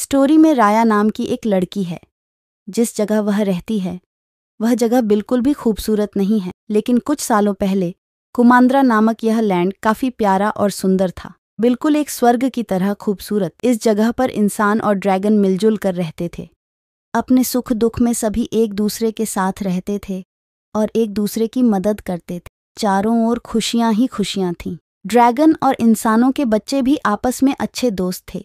story में राया नाम की एक लड़की है जिस जगह वह रहती है वह जगह बिल्कुल भी खूबसूरत नहीं है लेकिन कुछ सालों पहले कुमांद्रा नामक यह लैंड काफी प्यारा और सुंदर था बिल्कुल एक स्वर्ग की तरह खूबसूरत इस जगह पर इंसान और ड्रैगन मिलजुल कर रहते थे अपने सुख दुख में सभी एक दूसरे के साथ रहते थे और एक दूसरे की मदद करते थे चारों ओर खुशियां ही खुशियां थीं ड्रैगन और इंसानों के बच्चे भी आपस में अच्छे दोस्त थे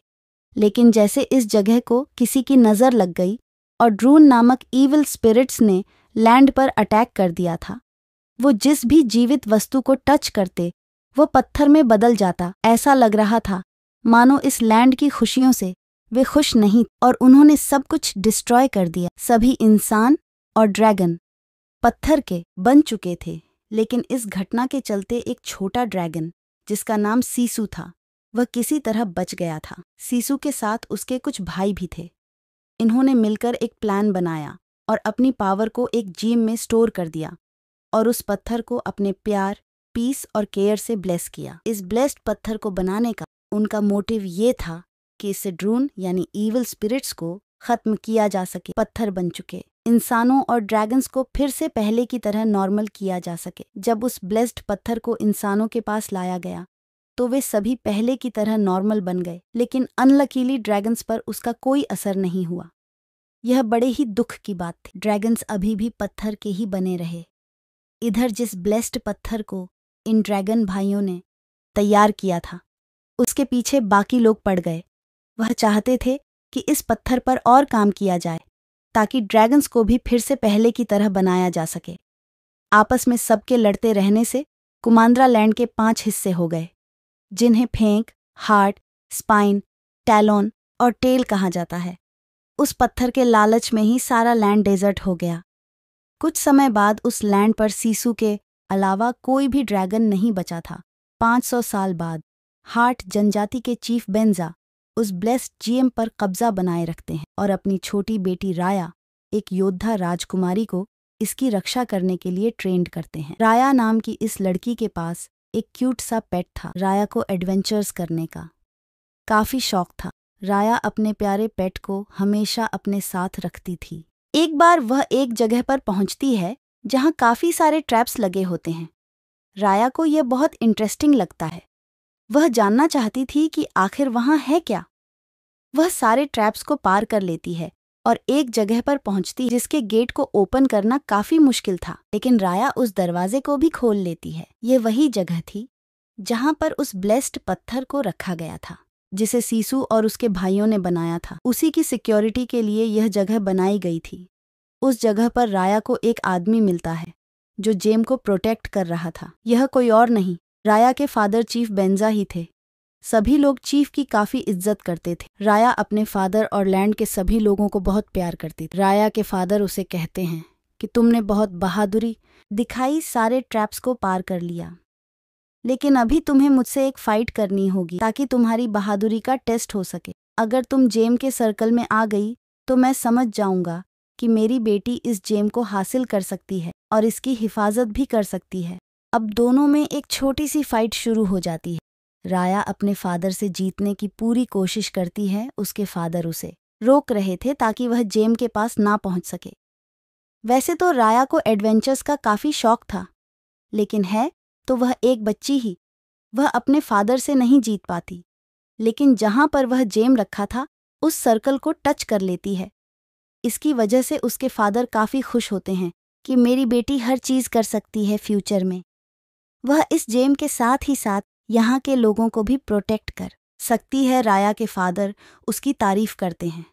लेकिन जैसे इस जगह को किसी की नज़र लग गई और ड्रून नामक ईविल स्पिरिट्स ने लैंड पर अटैक कर दिया था वो जिस भी जीवित वस्तु को टच करते वो पत्थर में बदल जाता ऐसा लग रहा था मानो इस लैंड की खुशियों से वे खुश नहीं और उन्होंने सब कुछ डिस्ट्रॉय कर दिया सभी इंसान और ड्रैगन पत्थर के बन चुके थे लेकिन इस घटना के चलते एक छोटा ड्रैगन जिसका नाम सीसू था वह किसी तरह बच गया था सीसू के साथ उसके कुछ भाई भी थे इन्होंने मिलकर एक प्लान बनाया और अपनी पावर को एक जीम में स्टोर कर दिया और उस पत्थर को अपने प्यार पीस और केयर से ब्लेस किया इस ब्लेस्ड पत्थर को बनाने का उनका मोटिव ये था कि इससे ड्रून यानी ईवल स्पिरिट्स को खत्म किया जा सके पत्थर बन चुके इंसानों और ड्रैगन्स को फिर से पहले की तरह नॉर्मल किया जा सके जब उस ब्लेस्ड पत्थर को इंसानों के पास लाया गया तो वे सभी पहले की तरह नॉर्मल बन गए लेकिन अनलकीली ड्रैगन्स पर उसका कोई असर नहीं हुआ यह बड़े ही दुख की बात थी ड्रैगन्स अभी भी पत्थर के ही बने रहे इधर जिस ब्लेस्ड पत्थर को इन ड्रैगन भाइयों ने तैयार किया था उसके पीछे बाकी लोग पड़ गए वह चाहते थे कि इस पत्थर पर और काम किया जाए ताकि ड्रैगन्स को भी फिर से पहले की तरह बनाया जा सके आपस में सबके लड़ते रहने से कुमांद्रा लैंड के पांच हिस्से हो गए जिन्हें फेंक हार्ट स्पाइन टैलोन और टेल कहा जाता है उस पत्थर के लालच में ही सारा लैंड डेजर्ट हो गया कुछ समय बाद उस लैंड पर सीसू के अलावा कोई भी ड्रैगन नहीं बचा था 500 साल बाद हार्ट जनजाति के चीफ बेंजा उस ब्लेस्ड जीएम पर कब्जा बनाए रखते हैं और अपनी छोटी बेटी राया एक योद्धा राजकुमारी को इसकी रक्षा करने के लिए ट्रेंड करते हैं राया नाम की इस लड़की के पास एक क्यूट सा पेट था राया को एडवेंचर्स करने का काफी शौक था राया अपने प्यारे पेट को हमेशा अपने साथ रखती थी एक बार वह एक जगह पर पहुंचती है जहां काफी सारे ट्रैप्स लगे होते हैं राया को यह बहुत इंटरेस्टिंग लगता है वह जानना चाहती थी कि आखिर वहां है क्या वह सारे ट्रैप्स को पार कर लेती है और एक जगह पर पहुंचती जिसके गेट को ओपन करना काफी मुश्किल था लेकिन राया उस दरवाजे को भी खोल लेती है ये वही जगह थी जहां पर उस ब्लेस्ड पत्थर को रखा गया था जिसे सीसू और उसके भाइयों ने बनाया था उसी की सिक्योरिटी के लिए यह जगह बनाई गई थी उस जगह पर राया को एक आदमी मिलता है जो जेम को प्रोटेक्ट कर रहा था यह कोई और नहीं राया के फादर चीफ बेंजा ही थे सभी लोग चीफ की काफी इज्जत करते थे राया अपने फादर और लैंड के सभी लोगों को बहुत प्यार करती थी राया के फादर उसे कहते हैं कि तुमने बहुत बहादुरी दिखाई सारे ट्रैप्स को पार कर लिया लेकिन अभी तुम्हें मुझसे एक फाइट करनी होगी ताकि तुम्हारी बहादुरी का टेस्ट हो सके अगर तुम जेम के सर्कल में आ गई तो मैं समझ जाऊंगा कि मेरी बेटी इस जेम को हासिल कर सकती है और इसकी हिफाजत भी कर सकती है अब दोनों में एक छोटी सी फाइट शुरू हो जाती है राया अपने फादर से जीतने की पूरी कोशिश करती है उसके फादर उसे रोक रहे थे ताकि वह जेम के पास ना पहुंच सके वैसे तो राया को एडवेंचर्स का काफ़ी शौक था लेकिन है तो वह एक बच्ची ही वह अपने फादर से नहीं जीत पाती लेकिन जहां पर वह जेम रखा था उस सर्कल को टच कर लेती है इसकी वजह से उसके फादर काफ़ी खुश होते हैं कि मेरी बेटी हर चीज़ कर सकती है फ्यूचर में वह इस जेम के साथ ही साथ यहाँ के लोगों को भी प्रोटेक्ट कर सकती है राया के फादर उसकी तारीफ करते हैं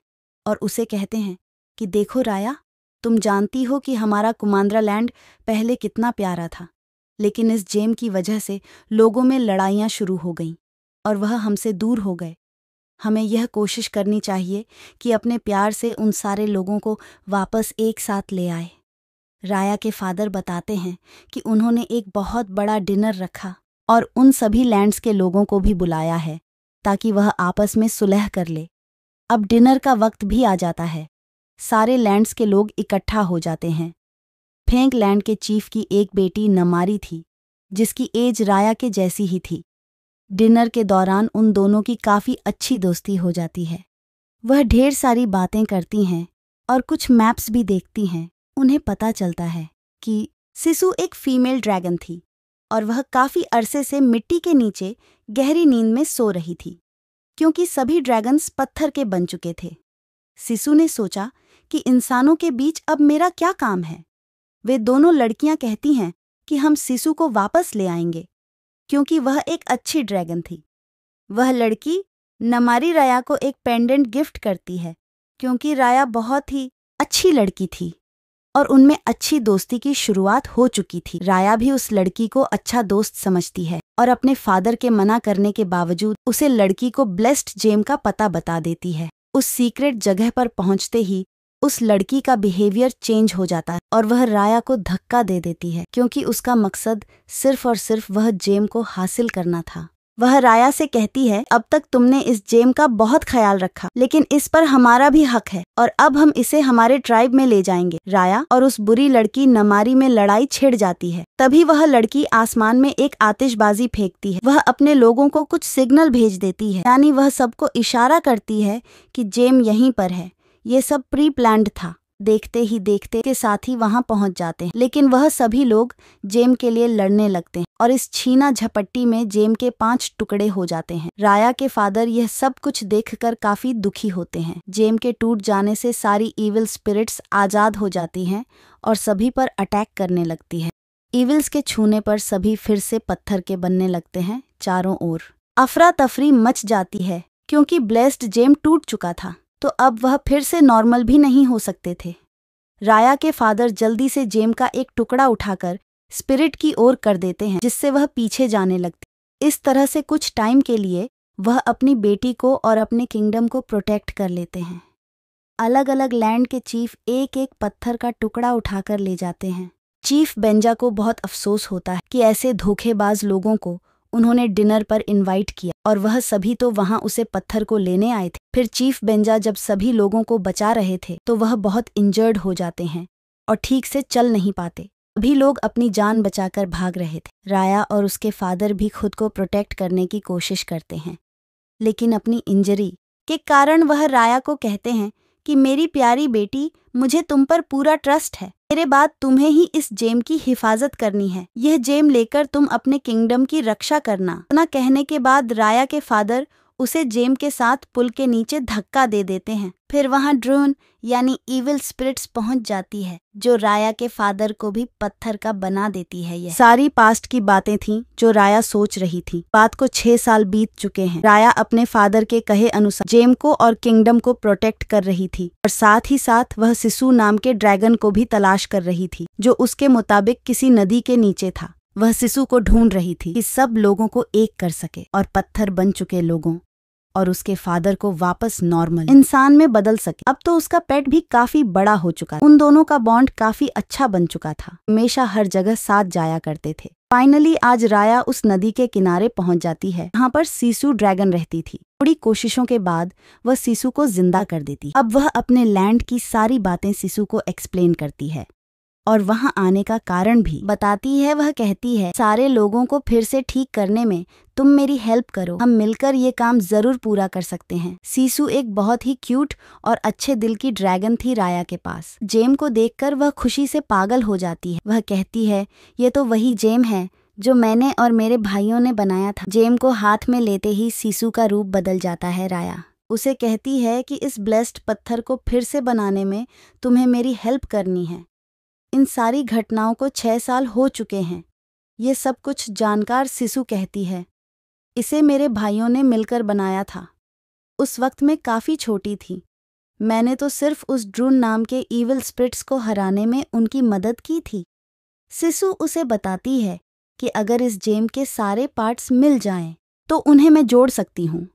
और उसे कहते हैं कि देखो राया तुम जानती हो कि हमारा कुमांद्रा लैंड पहले कितना प्यारा था लेकिन इस जेम की वजह से लोगों में लड़ाइयाँ शुरू हो गईं और वह हमसे दूर हो गए हमें यह कोशिश करनी चाहिए कि अपने प्यार से उन सारे लोगों को वापस एक साथ ले आए राया के फादर बताते हैं कि उन्होंने एक बहुत बड़ा डिनर रखा और उन सभी लैंड्स के लोगों को भी बुलाया है ताकि वह आपस में सुलह कर ले अब डिनर का वक्त भी आ जाता है सारे लैंड्स के लोग इकट्ठा हो जाते हैं फेंक लैंड के चीफ की एक बेटी नमारी थी जिसकी एज राया के जैसी ही थी डिनर के दौरान उन दोनों की काफ़ी अच्छी दोस्ती हो जाती है वह ढेर सारी बातें करती हैं और कुछ मैप्स भी देखती हैं उन्हें पता चलता है कि सिसु एक फीमेल ड्रैगन थी और वह काफी अरसे से मिट्टी के नीचे गहरी नींद में सो रही थी क्योंकि सभी ड्रैगन्स पत्थर के बन चुके थे सिसु ने सोचा कि इंसानों के बीच अब मेरा क्या काम है वे दोनों लड़कियां कहती हैं कि हम सिसु को वापस ले आएंगे क्योंकि वह एक अच्छी ड्रैगन थी वह लड़की नमारी राया को एक पेंडेंट गिफ्ट करती है क्योंकि राया बहुत ही अच्छी लड़की थी और उनमें अच्छी दोस्ती की शुरुआत हो चुकी थी राया भी उस लड़की को अच्छा दोस्त समझती है और अपने फादर के मना करने के बावजूद उसे लड़की को ब्लेस्ड जेम का पता बता देती है उस सीक्रेट जगह पर पहुंचते ही उस लड़की का बिहेवियर चेंज हो जाता है और वह राया को धक्का दे देती है क्योंकि उसका मकसद सिर्फ और सिर्फ वह जेम को हासिल करना था वह राया से कहती है अब तक तुमने इस जेम का बहुत ख्याल रखा लेकिन इस पर हमारा भी हक है और अब हम इसे हमारे ट्राइब में ले जाएंगे राया और उस बुरी लड़की नमारी में लड़ाई छिड़ जाती है तभी वह लड़की आसमान में एक आतिशबाजी फेंकती है वह अपने लोगों को कुछ सिग्नल भेज देती है यानी वह सबको इशारा करती है कि जेम यहीं पर है ये सब प्री प्लान्ड था देखते ही देखते के साथ ही वहां पहुंच जाते हैं लेकिन वह सभी लोग जेम के लिए लड़ने लगते हैं और इस छीना झपट्टी में जेम के पांच टुकड़े हो जाते हैं राया के फादर यह सब कुछ देखकर काफी दुखी होते हैं जेम के टूट जाने से सारी इविल स्पिरिट्स आजाद हो जाती हैं और सभी पर अटैक करने लगती है इविल्स के छूने पर सभी फिर से पत्थर के बनने लगते हैं चारों ओर अफरा तफरी मच जाती है क्योंकि ब्लेस्ड जेम टूट चुका था तो अब वह फिर से नॉर्मल भी नहीं हो सकते थे राया के फादर जल्दी से जेम का एक टुकड़ा उठाकर स्पिरिट की ओर कर देते हैं जिससे वह पीछे जाने लगती इस तरह से कुछ टाइम के लिए वह अपनी बेटी को और अपने किंगडम को प्रोटेक्ट कर लेते हैं अलग अलग लैंड के चीफ एक एक पत्थर का टुकड़ा उठाकर ले जाते हैं चीफ बेंजा को बहुत अफसोस होता है कि ऐसे धोखेबाज लोगों को उन्होंने डिनर पर इनवाइट किया और वह सभी तो वहां उसे पत्थर को लेने आए थे फिर चीफ बेंजा जब सभी लोगों को बचा रहे थे तो वह बहुत इंजर्ड हो जाते हैं और ठीक से चल नहीं पाते अभी लोग अपनी जान बचाकर भाग रहे थे राया और उसके फादर भी खुद को प्रोटेक्ट करने की कोशिश करते हैं लेकिन अपनी इंजरी के कारण वह राया को कहते हैं कि मेरी प्यारी बेटी मुझे तुम पर पूरा ट्रस्ट है मेरे बाद तुम्हें ही इस जेम की हिफाजत करनी है यह जेम लेकर तुम अपने किंगडम की रक्षा करना इतना कहने के बाद राया के फादर उसे जेम के साथ पुल के नीचे धक्का दे देते हैं फिर वहां ड्रोन यानी इविल स्पिरिट्स पहुंच जाती है जो राया के फादर को भी पत्थर का बना देती है ये सारी पास्ट की बातें थीं जो राया सोच रही थी बात को छह साल बीत चुके हैं राया अपने फादर के कहे अनुसार जेम को और किंगडम को प्रोटेक्ट कर रही थी और साथ ही साथ वह सिसु नाम के ड्रैगन को भी तलाश कर रही थी जो उसके मुताबिक किसी नदी के नीचे था वह सिसु को ढूंढ रही थी कि सब लोगों को एक कर सके और पत्थर बन चुके लोगों और उसके फादर को वापस नॉर्मल इंसान में बदल सके अब तो उसका पेट भी काफी बड़ा हो चुका उन दोनों का बॉन्ड काफी अच्छा बन चुका था हमेशा हर जगह साथ जाया करते थे फाइनली आज राया उस नदी के किनारे पहुंच जाती है जहाँ पर सीसु ड्रैगन रहती थी थोड़ी कोशिशों के बाद वह सीसु को जिंदा कर देती अब वह अपने लैंड की सारी बातें सीसु को एक्सप्लेन करती है और वहाँ आने का कारण भी बताती है वह कहती है सारे लोगों को फिर से ठीक करने में तुम मेरी हेल्प करो हम मिलकर ये काम जरूर पूरा कर सकते हैं सीसू एक बहुत ही क्यूट और अच्छे दिल की ड्रैगन थी राया के पास जेम को देखकर वह खुशी से पागल हो जाती है वह कहती है ये तो वही जेम है जो मैंने और मेरे भाइयों ने बनाया था जेम को हाथ में लेते ही सीसु का रूप बदल जाता है राया उसे कहती है कि इस ब्लेस्ड पत्थर को फिर से बनाने में तुम्हें मेरी हेल्प करनी है इन सारी घटनाओं को छह साल हो चुके हैं ये सब कुछ जानकार सिसु कहती है इसे मेरे भाइयों ने मिलकर बनाया था उस वक्त मैं काफ़ी छोटी थी मैंने तो सिर्फ उस ड्रून नाम के ईविल स्प्रिट्स को हराने में उनकी मदद की थी सिसु उसे बताती है कि अगर इस जेम के सारे पार्ट्स मिल जाएं तो उन्हें मैं जोड़ सकती हूँ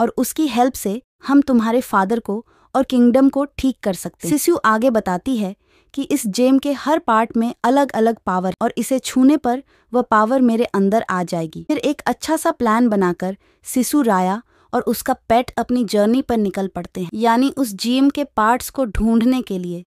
और उसकी हेल्प से हम तुम्हारे फादर को और किंगडम को ठीक कर सकते सिसु आगे बताती है कि इस जेम के हर पार्ट में अलग अलग पावर और इसे छूने पर वह पावर मेरे अंदर आ जाएगी फिर एक अच्छा सा प्लान बनाकर सिसु राया और उसका पेट अपनी जर्नी पर निकल पड़ते हैं यानी उस जेम के पार्ट्स को ढूंढने के लिए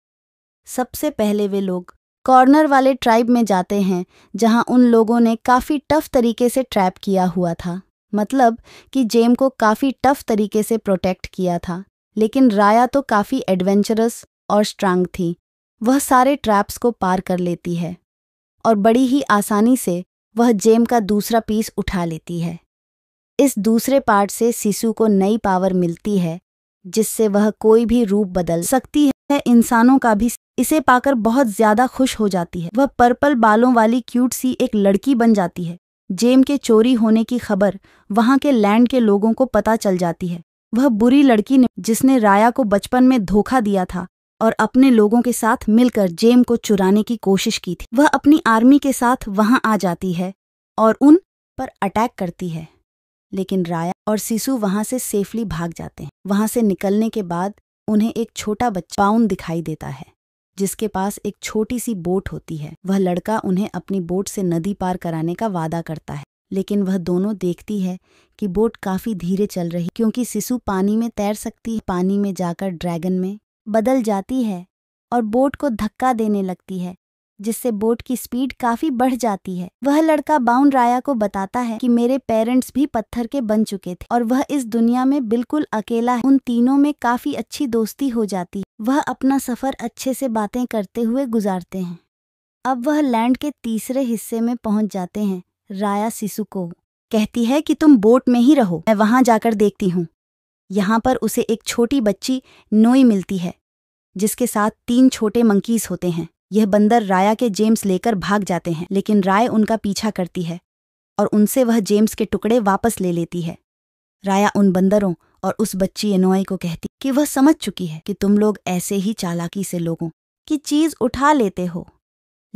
सबसे पहले वे लोग कॉर्नर वाले ट्राइब में जाते हैं जहां उन लोगों ने काफ़ी टफ तरीके से ट्रैप किया हुआ था मतलब कि जेम को काफ़ी टफ तरीके से प्रोटेक्ट किया था लेकिन राया तो काफ़ी एडवेंचरस और स्ट्रांग थी वह सारे ट्रैप्स को पार कर लेती है और बड़ी ही आसानी से वह जेम का दूसरा पीस उठा लेती है इस दूसरे पार्ट से सिसु को नई पावर मिलती है जिससे वह कोई भी रूप बदल सकती है इंसानों का भी इसे पाकर बहुत ज्यादा खुश हो जाती है वह पर्पल बालों वाली क्यूट सी एक लड़की बन जाती है जेम के चोरी होने की खबर वहां के लैंड के लोगों को पता चल जाती है वह बुरी लड़की ने जिसने राया को बचपन में धोखा दिया था और अपने लोगों के साथ मिलकर जेम को चुराने की कोशिश की थी वह अपनी आर्मी के साथ वहां आ जाती है और उन पर अटैक करती है लेकिन राया और सिसु वहां से सेफली भाग जाते हैं वहां से निकलने के बाद उन्हें एक छोटा बच्चा पाउन दिखाई देता है जिसके पास एक छोटी सी बोट होती है वह लड़का उन्हें अपनी बोट से नदी पार कराने का वादा करता है लेकिन वह दोनों देखती है कि बोट काफी धीरे चल रही क्योंकि सिसु पानी में तैर सकती है पानी में जाकर ड्रैगन में बदल जाती है और बोट को धक्का देने लगती है जिससे बोट की स्पीड काफी बढ़ जाती है वह लड़का बाउंड राया को बताता है कि मेरे पेरेंट्स भी पत्थर के बन चुके थे और वह इस दुनिया में बिल्कुल अकेला है उन तीनों में काफी अच्छी दोस्ती हो जाती वह अपना सफर अच्छे से बातें करते हुए गुजारते हैं अब वह लैंड के तीसरे हिस्से में पहुंच जाते हैं राया सिसु को कहती है कि तुम बोट में ही रहो मैं वहां जाकर देखती हूँ यहाँ पर उसे एक छोटी बच्ची नोई मिलती है जिसके साथ तीन छोटे मंकीज होते हैं यह बंदर राया के जेम्स लेकर भाग जाते हैं लेकिन राय उनका पीछा करती है और उनसे वह जेम्स के टुकड़े वापस ले लेती है राया उन बंदरों और उस बच्ची एनोई को कहती कि वह समझ चुकी है कि तुम लोग ऐसे ही चालाकी से लोगों की चीज उठा लेते हो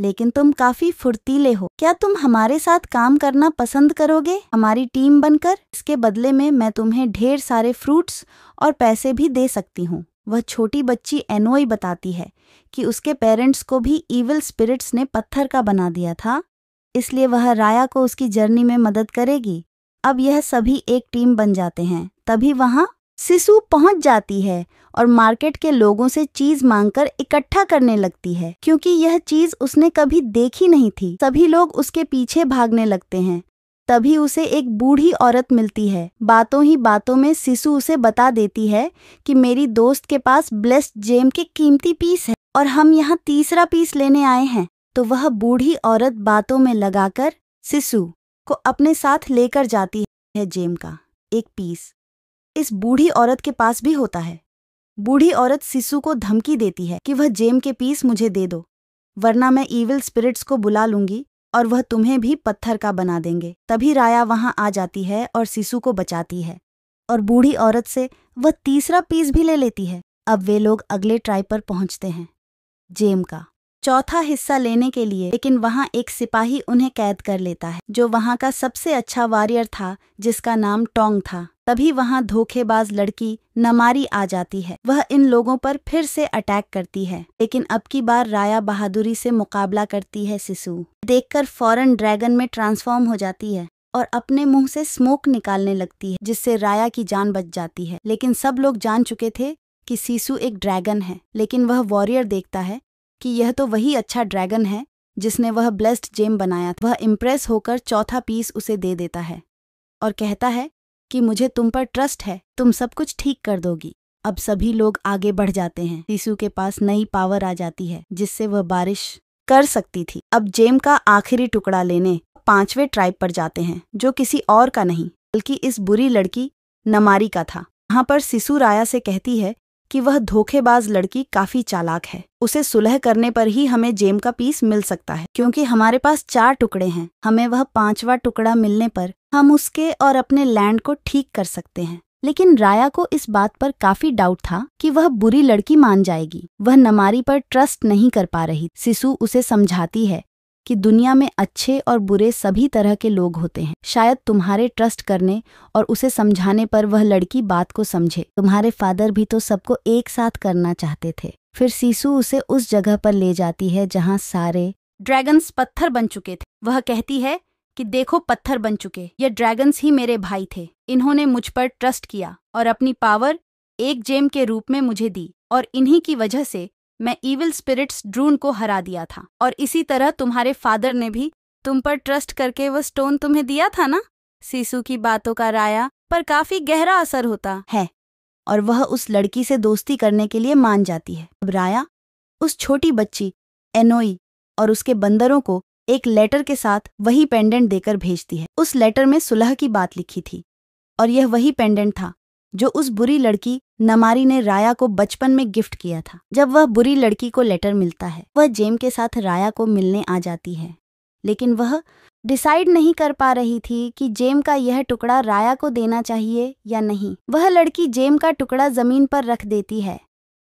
लेकिन तुम काफी फुर्तीले हो क्या तुम हमारे साथ काम करना पसंद करोगे हमारी टीम बनकर इसके बदले में मैं तुम्हें ढेर सारे फ्रूट्स और पैसे भी दे सकती हूँ वह छोटी बच्ची एनोई बताती है कि उसके पेरेंट्स को भी ईविल स्पिरिट्स ने पत्थर का बना दिया था इसलिए वह राया को उसकी जर्नी में मदद करेगी अब यह सभी एक टीम बन जाते हैं तभी वहाँ सिसु पहुंच जाती है और मार्केट के लोगों से चीज मांगकर इकट्ठा करने लगती है क्योंकि यह चीज उसने कभी देखी नहीं थी सभी लोग उसके पीछे भागने लगते हैं तभी उसे एक बूढ़ी औरत मिलती है बातों ही बातों में सिसु उसे बता देती है कि मेरी दोस्त के पास ब्लेस्ड जेम के कीमती पीस है और हम यहाँ तीसरा पीस लेने आए हैं तो वह बूढ़ी औरत बातों में लगाकर सिसु को अपने साथ लेकर जाती है जेम का एक पीस इस बूढ़ी औरत के पास भी होता है बूढ़ी औरत सिसु को धमकी देती है कि वह जेम के पीस मुझे दे दो वरना मैं ईविल स्पिरिट्स को बुला लूंगी और वह तुम्हें भी पत्थर का बना देंगे तभी राया वहां आ जाती है और सिसु को बचाती है और बूढ़ी औरत से वह तीसरा पीस भी ले लेती है अब वे लोग अगले ट्राई पर पहुंचते हैं जेम का चौथा हिस्सा लेने के लिए लेकिन वहाँ एक सिपाही उन्हें कैद कर लेता है जो वहाँ का सबसे अच्छा वॉरियर था जिसका नाम टोंग था तभी वहाँ धोखेबाज लड़की नमारी आ जाती है वह इन लोगों पर फिर से अटैक करती है लेकिन अब की बार राया बहादुरी से मुकाबला करती है सिसु देखकर फौरन ड्रैगन में ट्रांसफॉर्म हो जाती है और अपने मुंह से स्मोक निकालने लगती है जिससे राया की जान बच जाती है लेकिन सब लोग जान चुके थे कि सीसू एक ड्रैगन है लेकिन वह वॉरियर देखता है कि यह तो वही अच्छा ड्रैगन है जिसने वह ब्लेस्ड जेम बनाया वह इम्प्रेस होकर चौथा पीस उसे दे देता है और कहता है कि मुझे तुम पर ट्रस्ट है तुम सब कुछ ठीक कर दोगी अब सभी लोग आगे बढ़ जाते हैं टीसू के पास नई पावर आ जाती है जिससे वह बारिश कर सकती थी अब जेम का आखिरी टुकड़ा लेने पांचवें ट्राइब पर जाते हैं जो किसी और का नहीं बल्कि इस बुरी लड़की नमारी का था यहाँ पर सिसु राया से कहती है कि वह धोखेबाज लड़की काफी चालाक है उसे सुलह करने पर ही हमें जेम का पीस मिल सकता है क्योंकि हमारे पास चार टुकड़े हैं हमें वह पांचवा टुकड़ा मिलने पर हम उसके और अपने लैंड को ठीक कर सकते हैं लेकिन राया को इस बात पर काफी डाउट था कि वह बुरी लड़की मान जाएगी वह नमारी पर ट्रस्ट नहीं कर पा रही सिसु उसे समझाती है कि दुनिया में अच्छे और बुरे सभी तरह के लोग होते हैं शायद तुम्हारे ट्रस्ट करने और उसे समझाने पर वह लड़की बात को समझे तुम्हारे फादर भी तो सबको एक साथ करना चाहते थे फिर सीसु उसे उस जगह पर ले जाती है जहाँ सारे ड्रैगन्स पत्थर बन चुके थे वह कहती है कि देखो पत्थर बन चुके ये ड्रैगन्स ही मेरे भाई थे इन्होंने मुझ पर ट्रस्ट किया और अपनी पावर एक जेम के रूप में मुझे दी और इन्हीं की वजह से मैं इविल स्पिरिट्स ड्रून को हरा दिया था और इसी तरह तुम्हारे फादर ने भी तुम पर ट्रस्ट करके वो स्टोन तुम्हें दिया था ना सीसु की बातों का राया पर काफी गहरा असर होता है और वह उस लड़की से दोस्ती करने के लिए मान जाती है अब राया उस छोटी बच्ची एनोई और उसके बंदरों को एक लेटर के साथ वही पेंडेंट देकर भेजती है उस लेटर में सुलह की बात लिखी थी और यह वही पेंडेंट था जो उस बुरी लड़की नमारी ने राया को बचपन में गिफ्ट किया था जब वह बुरी लड़की को लेटर मिलता है वह जेम के साथ राया को मिलने आ जाती है लेकिन वह डिसाइड नहीं कर पा रही थी कि जेम का यह टुकड़ा राया को देना चाहिए या नहीं वह लड़की जेम का टुकड़ा जमीन पर रख देती है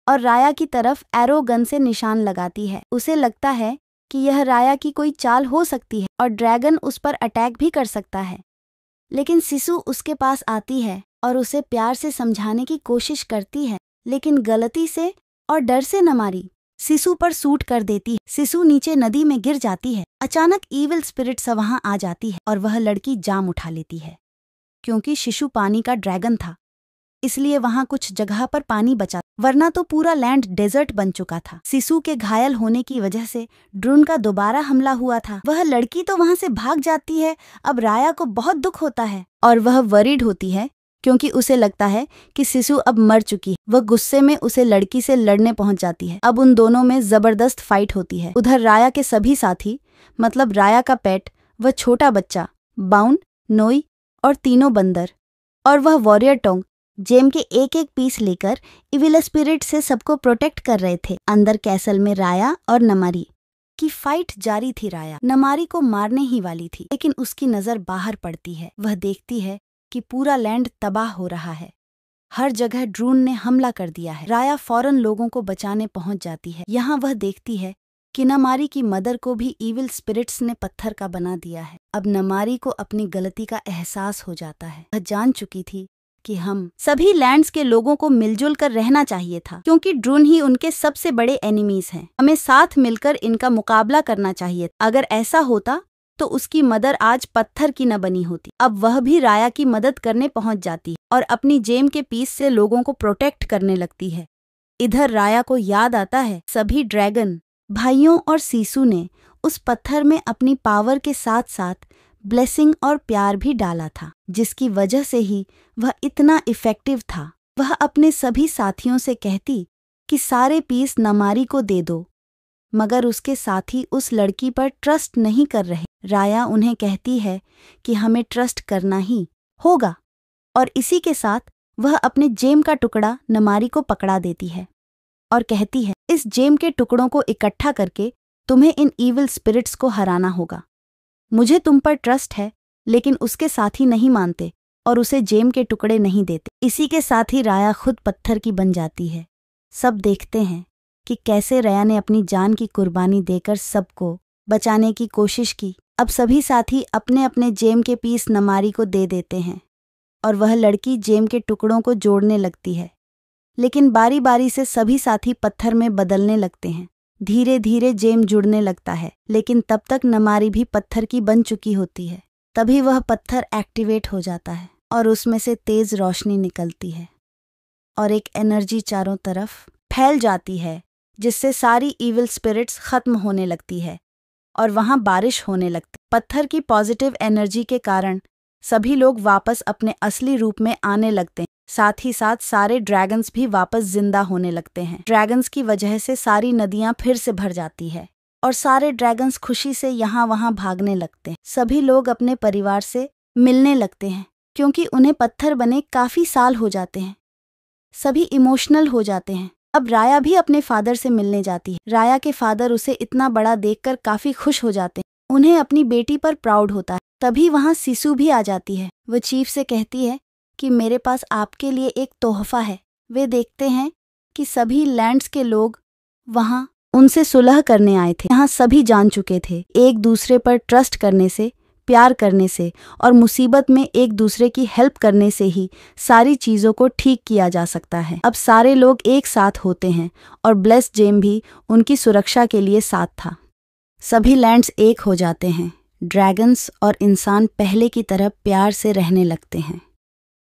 और राया की तरफ एरो गन से निशान लगाती है उसे लगता है कि यह राया की कोई चाल हो सकती है और ड्रैगन उस पर अटैक भी कर सकता है लेकिन सिसु उसके पास आती है और उसे प्यार से समझाने की कोशिश करती है लेकिन गलती से और डर से न मारी सिसु पर सूट कर देती है सिसु नीचे नदी में गिर जाती है अचानक ईविल स्पिरिट वहां आ जाती है और वह लड़की जाम उठा लेती है क्योंकि शिशु पानी का ड्रैगन था इसलिए वहाँ कुछ जगह पर पानी बचा वरना तो पूरा लैंड डेजर्ट बन चुका था सिसु के घायल होने की वजह से ड्रोन का दोबारा हमला हुआ था वह लड़की तो वहाँ से भाग जाती है अब राया को बहुत दुख होता है और वह वरीड होती है क्योंकि उसे लगता है कि सिसु अब मर चुकी है वह गुस्से में उसे लड़की से लड़ने पहुंच जाती है अब उन दोनों में जबरदस्त फाइट होती है उधर राया के सभी साथी मतलब राया का पेट वह छोटा बच्चा बाउन नोई और तीनों बंदर और वह वॉरियर टोंग जेम के एक एक पीस लेकर इविल स्पिरिट से सबको प्रोटेक्ट कर रहे थे अंदर कैसल में राया और नमारी की फाइट जारी थी राया नमारी को मारने ही वाली थी लेकिन उसकी नजर बाहर पड़ती है वह देखती है कि पूरा लैंड तबाह हो रहा है हर जगह ड्रून ने हमला कर दिया है राया फौरन लोगों को बचाने पहुंच जाती है यहाँ वह देखती है कि नमारी की मदर को भी इविल स्पिरिट्स ने पत्थर का बना दिया है अब नमारी को अपनी गलती का एहसास हो जाता है वह जान चुकी थी कि हम सभी लैंड्स के लोगों को मिलजुल कर रहना चाहिए था क्योंकि ड्रून ही उनके सबसे बड़े एनिमीज हैं हमें साथ मिलकर इनका मुकाबला करना चाहिए अगर ऐसा होता तो उसकी मदर आज पत्थर की न बनी होती अब वह भी राया की मदद करने पहुंच जाती है और अपनी जेम के पीस से लोगों को प्रोटेक्ट करने लगती है इधर राया को याद आता है सभी ड्रैगन भाइयों और सीसू ने उस पत्थर में अपनी पावर के साथ साथ ब्लेसिंग और प्यार भी डाला था जिसकी वजह से ही वह इतना इफेक्टिव था वह अपने सभी साथियों से कहती कि सारे पीस नमारी को दे दो मगर उसके साथी उस लड़की पर ट्रस्ट नहीं कर रहे राया उन्हें कहती है कि हमें ट्रस्ट करना ही होगा और इसी के साथ वह अपने जेम का टुकड़ा नमारी को पकड़ा देती है और कहती है इस जेम के टुकड़ों को इकट्ठा करके तुम्हें इन ईविल स्पिरिट्स को हराना होगा मुझे तुम पर ट्रस्ट है लेकिन उसके साथी नहीं मानते और उसे जेम के टुकड़े नहीं देते इसी के साथ ही राया खुद पत्थर की बन जाती है सब देखते हैं कि कैसे रया ने अपनी जान की कुर्बानी देकर सबको बचाने की कोशिश की अब सभी साथी अपने अपने जेम के पीस नमारी को दे देते हैं और वह लड़की जेम के टुकड़ों को जोड़ने लगती है लेकिन बारी बारी से सभी साथी पत्थर में बदलने लगते हैं धीरे धीरे जेम जुड़ने लगता है लेकिन तब तक नमारी भी पत्थर की बन चुकी होती है तभी वह पत्थर एक्टिवेट हो जाता है और उसमें से तेज रोशनी निकलती है और एक एनर्जी चारों तरफ फैल जाती है जिससे सारी इविल स्पिरिट्स खत्म होने लगती है और वहां बारिश होने लगती पत्थर की पॉजिटिव एनर्जी के कारण सभी लोग वापस अपने असली रूप में आने लगते साथ ही साथ सारे ड्रैगन्स भी वापस जिंदा होने लगते हैं ड्रैगन्स की वजह से सारी नदियाँ फिर से भर जाती है और सारे ड्रैगन्स खुशी से यहाँ वहाँ भागने लगते हैं सभी लोग अपने परिवार से मिलने लगते हैं क्योंकि उन्हें पत्थर बने काफ़ी साल हो जाते हैं सभी इमोशनल हो जाते हैं अब राया भी अपने फादर से मिलने जाती है राया के फादर उसे इतना बड़ा देखकर काफी खुश हो जाते हैं उन्हें अपनी बेटी पर प्राउड होता है तभी वहाँ सिसु भी आ जाती है वो चीफ से कहती है कि मेरे पास आपके लिए एक तोहफा है वे देखते हैं कि सभी लैंड्स के लोग वहाँ उनसे सुलह करने आए थे यहाँ सभी जान चुके थे एक दूसरे पर ट्रस्ट करने से प्यार करने से और मुसीबत में एक दूसरे की हेल्प करने से ही सारी चीज़ों को ठीक किया जा सकता है अब सारे लोग एक साथ होते हैं और ब्लेस जेम भी उनकी सुरक्षा के लिए साथ था सभी लैंड्स एक हो जाते हैं ड्रैगन्स और इंसान पहले की तरह प्यार से रहने लगते हैं